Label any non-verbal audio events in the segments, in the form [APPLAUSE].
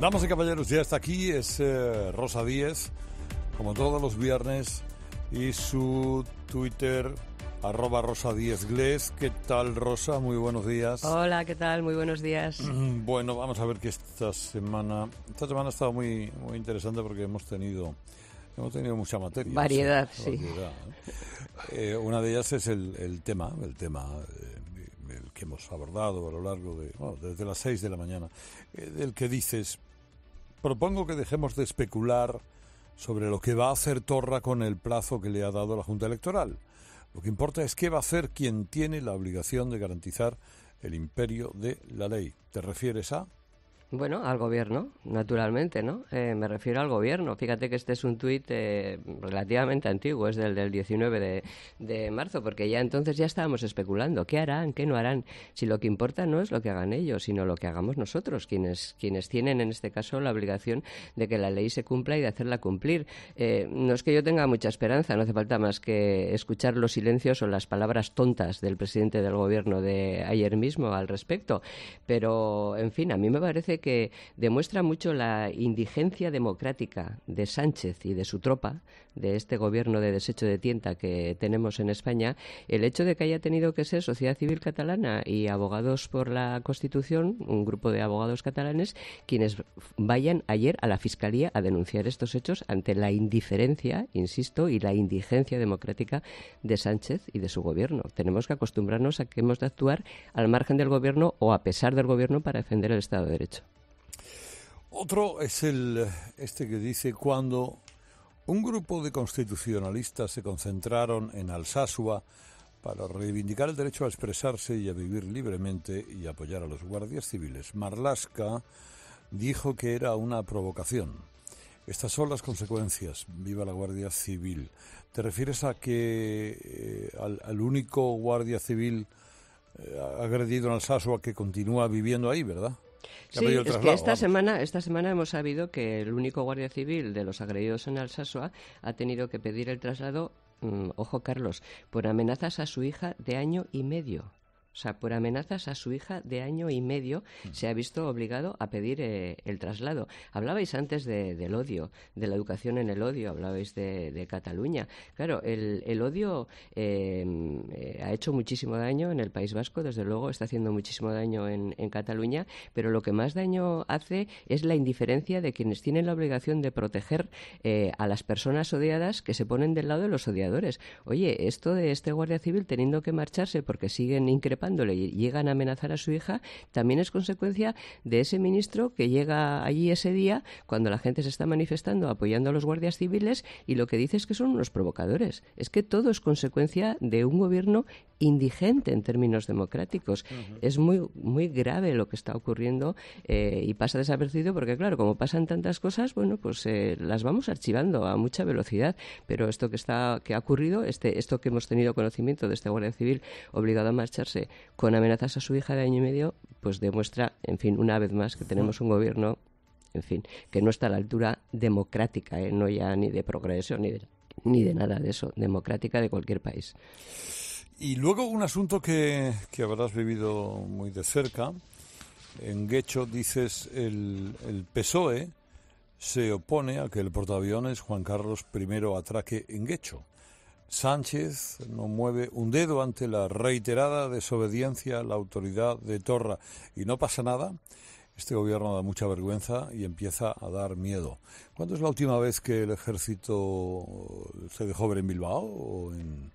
Damas y caballeros, ya está aquí, es eh, Rosa Díez, como todos los viernes, y su Twitter, arroba Rosa Díez ¿Qué tal, Rosa? Muy buenos días. Hola, ¿qué tal? Muy buenos días. Mm, bueno, vamos a ver que esta semana, esta semana ha estado muy, muy interesante porque hemos tenido... Hemos tenido mucha materia. Variedad, sí. ¿eh? Eh, una de ellas es el, tema, el tema el que hemos abordado a lo largo de, bueno, desde las 6 de la mañana, el del que dices, Propongo que dejemos de especular sobre lo que va a hacer Torra con el plazo que le ha dado la Junta Electoral. Lo que importa es qué va a hacer quien tiene la obligación de garantizar el imperio de la ley. ¿Te refieres a? Bueno, al gobierno, naturalmente, ¿no? Eh, me refiero al gobierno. Fíjate que este es un tuit eh, relativamente antiguo, es del, del 19 de, marzo, porque ya entonces ya estábamos especulando qué harán, qué no harán. Si lo que importa no es lo que hagan ellos, sino lo que hagamos nosotros, quienes, quienes tienen en este caso la obligación de que la ley se cumpla y de hacerla cumplir. Eh, no es que yo tenga mucha esperanza, no hace falta más que escuchar los silencios o las palabras tontas del presidente del gobierno de ayer mismo al respecto, pero, en fin, a mí me parece que que demuestra mucho la indigencia democrática de Sánchez y de su tropa, de este gobierno de desecho de tienta que tenemos en España, el hecho de que haya tenido que ser sociedad civil catalana y abogados por la Constitución, un grupo de abogados catalanes, quienes vayan ayer a la Fiscalía a denunciar estos hechos ante la indiferencia, insisto, y la indigencia democrática de Sánchez y de su gobierno. Tenemos que acostumbrarnos a que hemos de actuar al margen del gobierno o a pesar del gobierno para defender el Estado de Derecho. Otro es el este que dice cuando un grupo de constitucionalistas se concentraron en Alsasua para reivindicar el derecho a expresarse y a vivir libremente y apoyar a los guardias civiles. Marlaska dijo que era una provocación. Estas son las consecuencias. Viva la Guardia Civil. ¿Te refieres a que eh, al, único guardia civil eh, agredido en Alsasua que continúa viviendo ahí, verdad? Sí, es que esta semana, esta semana hemos sabido que el único guardia civil de los agredidos en Alsasua ha tenido que pedir el traslado, mm, ojo Carlos, por amenazas a su hija de año y medio. O sea, por amenazas a su hija de año y medio mm. se ha visto obligado a pedir eh, el traslado. Hablabais antes del odio, de la educación en el odio, hablabais de, Cataluña. Claro, el, odio em, eh, ha hecho muchísimo daño en el País Vasco, desde luego está haciendo muchísimo daño en, en, Cataluña, pero lo que más daño hace es la indiferencia de quienes tienen la obligación de proteger eh, a las personas odiadas que se ponen del lado de los odiadores. Oye, esto de este guardia civil teniendo que marcharse porque siguen increpando llegan a amenazar a su hija, también es consecuencia de ese ministro que llega allí ese día cuando la gente se está manifestando apoyando a los guardias civiles y lo que dice es que son unos provocadores. Es que todo es consecuencia de un gobierno indigente en términos democráticos. Es muy, muy grave lo que está ocurriendo eh, y pasa desapercibido porque, claro, como pasan tantas cosas, bueno, pues eh, las vamos archivando a mucha velocidad. Pero esto que, está, que ha ocurrido, este, esto que hemos tenido conocimiento de este guardia civil obligado a marcharse con amenazas a su hija de año y medio, pues demuestra, en fin, una vez más que tenemos un gobierno, en fin, que no está a la altura democrática, ¿eh? no ya ni de progreso, ni de, nada de eso, democrática de cualquier país. Y luego un asunto que, habrás vivido muy de cerca. En Guecho dices el, el PSOE se opone a que el portaaviones Juan Carlos I atraque en Guecho. Sánchez no mueve un dedo ante la reiterada desobediencia a la autoridad de Torra. Y no pasa nada. Este gobierno da mucha vergüenza y empieza a dar miedo. ¿Cuándo es la última vez que el ejército se dejó ver en Bilbao o en,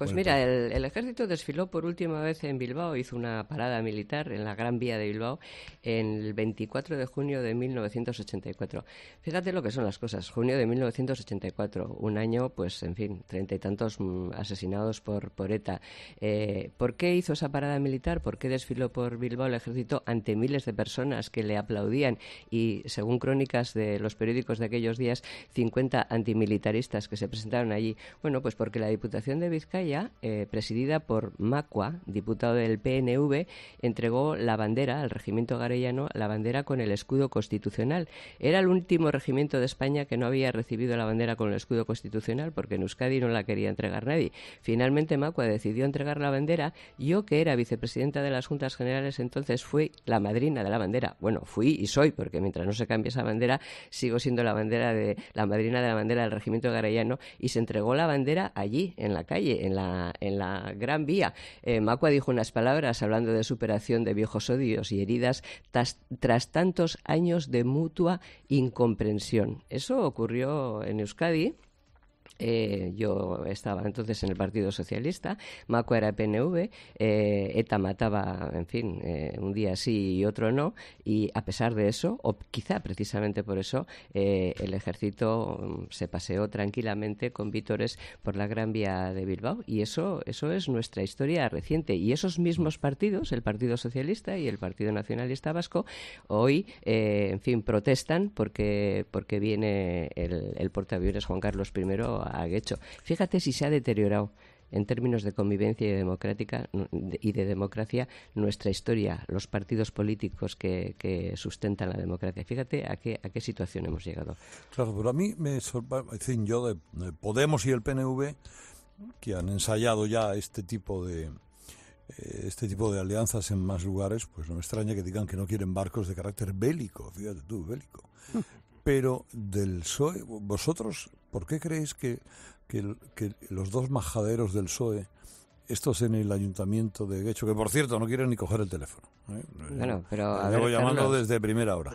pues mira, el, ejército desfiló por última vez en Bilbao, hizo una parada militar en la Gran Vía de Bilbao el 24 de junio de 1984. Fíjate lo que son las cosas. Junio de 1984, un año, pues en fin, treinta y tantos mm, asesinados por, por ETA. Eh, ¿Por qué hizo esa parada militar? ¿Por qué desfiló por Bilbao el ejército ante miles de personas que le aplaudían? Y según crónicas de los periódicos de aquellos días, 50 antimilitaristas que se presentaron allí. Bueno, pues porque la Diputación de Vizcaya eh, presidida por Macua, diputado del PNV, entregó la bandera al regimiento garellano, la bandera con el escudo constitucional. Era el último regimiento de España que no había recibido la bandera con el escudo constitucional porque en Euskadi no la quería entregar nadie. Finalmente Macua decidió entregar la bandera. Yo, que era vicepresidenta de las Juntas Generales, entonces fui la madrina de la bandera. Bueno, fui y soy, porque mientras no se cambie esa bandera, sigo siendo la bandera de la madrina de la bandera del regimiento garellano y se entregó la bandera allí, en la calle, en en la Gran Vía. Eh, Macua dijo unas palabras hablando de superación de viejos odios y heridas tras tantos años de mutua incomprensión. Eso ocurrió en Euskadi eh, yo estaba entonces en el Partido Socialista, Maco era PNV, eh, ETA mataba, en fin, eh, un día sí y otro no, y a pesar de eso, o quizá precisamente por eso, el ejército mm, se paseó tranquilamente con vítores por la Gran Vía de Bilbao, y eso, eso es nuestra historia reciente. Y esos mismos partidos, el Partido Socialista y el Partido Nacionalista Vasco, hoy, en fin, protestan porque, porque viene el, el portaaviones Juan Carlos I a Fíjate si se ha deteriorado en términos de convivencia y, democrática, y de democracia nuestra historia, los partidos políticos que, sustentan la democracia. Fíjate a qué, a qué situación hemos llegado. Claro, pero a mí me sorprende, yo de Podemos y el PNV, que han ensayado ya este tipo de eh, este tipo de alianzas en más lugares, pues no me extraña que digan que no quieren barcos de carácter bélico, fíjate tú, bélico. Mm. Pero del PSOE, vosotros ¿Por qué creéis que, los dos majaderos del PSOE estos en el ayuntamiento de Guecho, que por cierto no quieren ni coger el teléfono. ¿eh? Bueno, pero. Eh, llamando desde primera hora.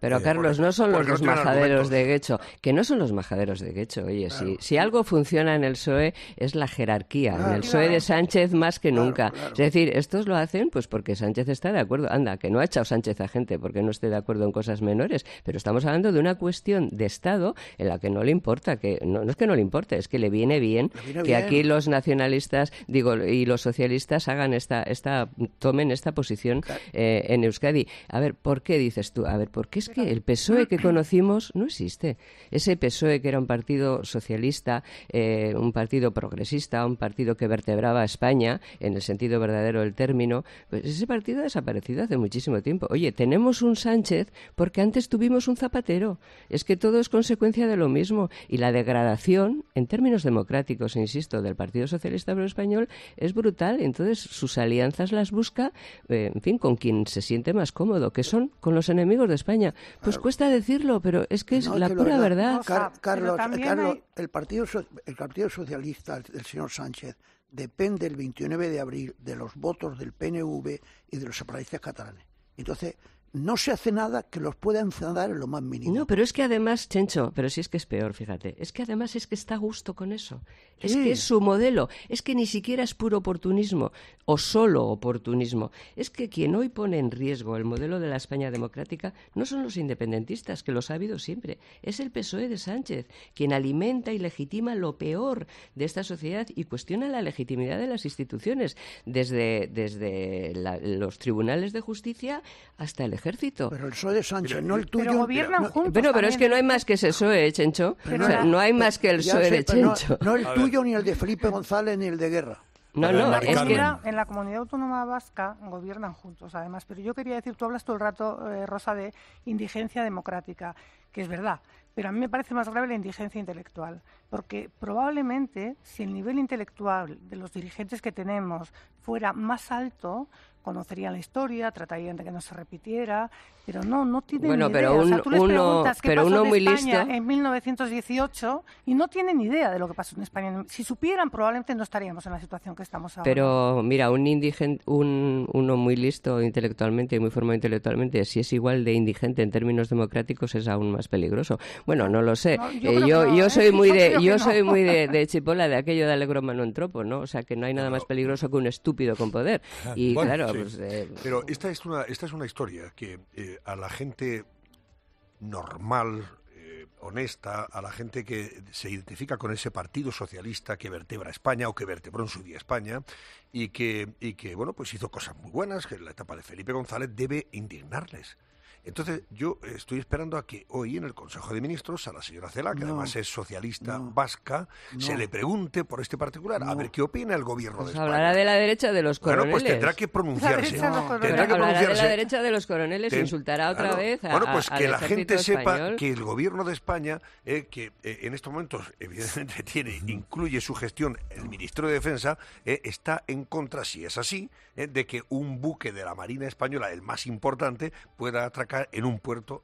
Pero Carlos, no son los, majaderos de Guecho, que no son los majaderos de Guecho, oye, si, si, algo funciona en el PSOE es la jerarquía, en el PSOE de Sánchez más que nunca. Es decir, estos lo hacen pues porque Sánchez está de acuerdo, anda, que no ha echado Sánchez a gente porque no esté de acuerdo en cosas menores, pero estamos hablando de una cuestión de Estado en la que no le importa, que no, es que no le importe, es que le viene bien que aquí los nacionalistas, digo, y los socialistas hagan esta, esta tomen esta posición eh, en Euskadi. A ver, ¿por qué dices tú? A ver, ¿por qué es que el PSOE que conocimos no existe. Ese PSOE que era un partido socialista, eh, un partido progresista, un partido que vertebraba a España, en el sentido verdadero del término, pues ese partido ha desaparecido hace muchísimo tiempo. Oye, tenemos un Sánchez porque antes tuvimos un Zapatero. Es que todo es consecuencia de lo mismo. Y la degradación, en términos democráticos, insisto, del Partido Socialista Obrero Español es brutal. Entonces, sus alianzas las busca, eh, en fin, con quien se siente más cómodo, que son con los enemigos de España. Pues cuesta decirlo, pero es que es la pura verdad. Carlos, eh, el, partido el Partido Socialista del señor Sánchez depende el 29 de abril de los votos del PNV y de los separatistas catalanes. Entonces, no se hace nada que los pueda enfadar en lo más mínimo. No, pero es que además, Chencho, pero sí es que es peor, fíjate, es que además es que está a gusto con eso. Es que es su modelo, es que ni siquiera es puro oportunismo o solo oportunismo. Es que quien hoy pone en riesgo el modelo de la España democrática no son los independentistas, que los ha habido siempre, es el PSOE de Sánchez, quien alimenta y legitima lo peor de esta sociedad y cuestiona la legitimidad de las instituciones, desde, desde los tribunales de justicia hasta el ejército pero el PSOE de Sánchez, no el tuyo. Pero gobiernan juntos. Pero, es que no hay más que ese PSOE, Chencho. o sea, no hay más que el PSOE de Chencho. No, el tuyo, ni el de Felipe González, ni el de Guerra. No, no, es que... En la comunidad autónoma vasca gobiernan juntos, además. Pero yo quería decir, tú hablas todo el rato, eh, Rosa, de indigencia democrática, que es verdad, pero a mí me parece más grave la indigencia intelectual porque probablemente si el nivel intelectual de los dirigentes que tenemos fuera más alto, conocerían la historia, tratarían de que no se repitiera, pero no, no tienen bueno, idea. Pero o sea, tú les preguntas pero uno en muy listo. en 1918 y no tienen idea de lo que pasó en España. Si supieran, probablemente no estaríamos en la situación que estamos ahora. Pero mira, un indigente, un, uno muy listo intelectualmente y muy formado intelectualmente, si es igual de indigente en términos democráticos, es aún más peligroso. Bueno, no lo sé. yo, eh, yo, ¿eh? soy muy de, yo, soy muy [LAUGHS] de, chipola, de aquello de alegro mano en ¿no? O sea, que no hay nada más peligroso que un estúpido con poder. Ah, y claro, pues, eh, Pero esta es, una, esta es una historia que eh, a la gente normal, eh, honesta a la gente que se identifica con ese partido socialista que vertebra España o que vertebró en su día España y que, y que bueno, pues hizo cosas muy buenas, que en la etapa de Felipe González debe indignarles. Entonces, yo estoy esperando a que hoy en el Consejo de Ministros a la señora Cela, que además es socialista vasca, se le pregunte por este particular, a ver qué opina el gobierno pues de España. Pues hablará de la derecha de los coroneles. Bueno, pues tendrá que pronunciarse. Tendrá que hablará de la derecha de los coroneles, insultará otra vez a, Bueno, pues que la gente sepa que el gobierno de España, eh, que eh, en estos momentos [LAUGHS] evidentemente tiene, incluye su gestión el ministro de Defensa, eh, está en contra, si es así, de que un buque de la Marina Española, el más importante, pueda atracar en un puerto